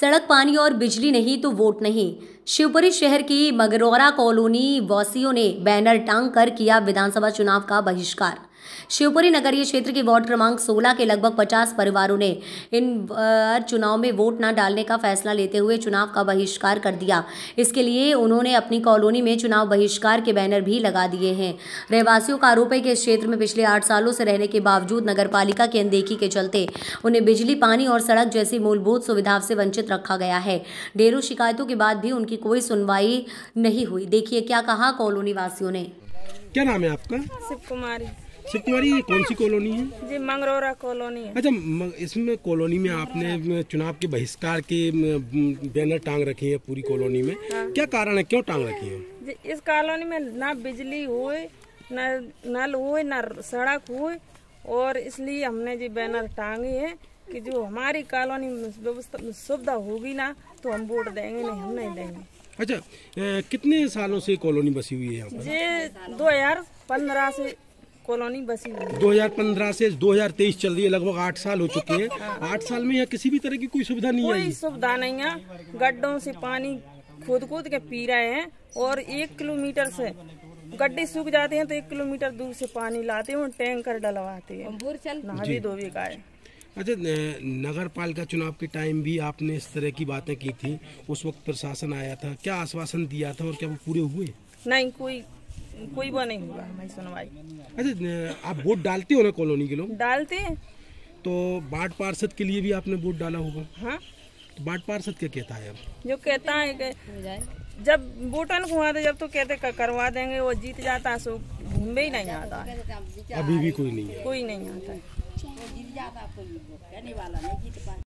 सड़क पानी और बिजली नहीं तो वोट नहीं शिवपुरी शहर की मगरौरा कॉलोनी वासियों ने बैनर टांग कर किया विधानसभा चुनाव का बहिष्कार शिवपुरी नगरीय क्षेत्र के वार्ड क्रमांक 16 के लगभग 50 परिवारों ने इन चुनाव में वोट न डालने का फैसला लेते हुए चुनाव का बहिष्कार कर दिया इसके लिए उन्होंने अपनी कॉलोनी में चुनाव बहिष्कार के बैनर भी लगा दिए हैं रहवासियों का आरोप है कि इस क्षेत्र में पिछले आठ सालों से रहने के बावजूद नगर की अनदेखी के चलते उन्हें बिजली पानी और सड़क जैसी मूलभूत सुविधा से वंचित रखा गया है डेरू शिकायतों के बाद भी उनकी कोई सुनवाई नहीं हुई देखिए क्या कहा कॉलोनी वासियों ने क्या नाम है आपका शिव कुमारी सर तुम्हारी कौन सी कॉलोनी है जी मंगरोरा कॉलोनी है अच्छा इसमें कॉलोनी में आपने हाँ। चुनाव के बहिष्कार के बैनर टांग रखी है पूरी कॉलोनी में हाँ। क्या कारण है क्यों टांग रखी है इस कॉलोनी में ना बिजली हुए नल हुए न सड़क हुई और इसलिए हमने जी बैनर टांगे है कि जो हमारी कॉलोनी सुविधा होगी ना तो हम वोट देंगे नहीं हम नहीं देंगे अच्छा ए, कितने सालों से कॉलोनी बसी हुई है यहाँ पर? जी पंद्रह से कॉलोनी बसी हुई 2015 से 2023 चल रही है लगभग आठ साल हो चुके हैं आठ साल में यहाँ किसी भी तरह की कोई सुविधा नहीं है सुविधा नहीं है गड्ढों से पानी खोद खोद के पी रहे हैं और एक किलोमीटर से गड्ढे सूख जाते हैं तो एक किलोमीटर दूर से पानी लाते हैं और टैंकर डलवाते हैं नहावी धोबी का है अच्छा नगर पालिका चुनाव के टाइम भी आपने इस तरह की बातें की थी उस वक्त प्रशासन आया था क्या आश्वासन दिया था और क्या वो पूरे हुए नहीं कोई कोई वो नहीं हुआ हमारी सुनवाई अच्छा आप वोट डालते हो ना कॉलोनी के लोग डालते हैं तो वार्ड पार्षद के लिए भी आपने वोट डाला होगा हाँ तो बाढ़ पार्षद क्या कहता है जो कहता है कि जब वोटन हुआ था जब तो कहते करवा देंगे वो जीत जाता है सो घूमे ही नहीं आता अभी भी कोई नहीं है कोई नहीं आता है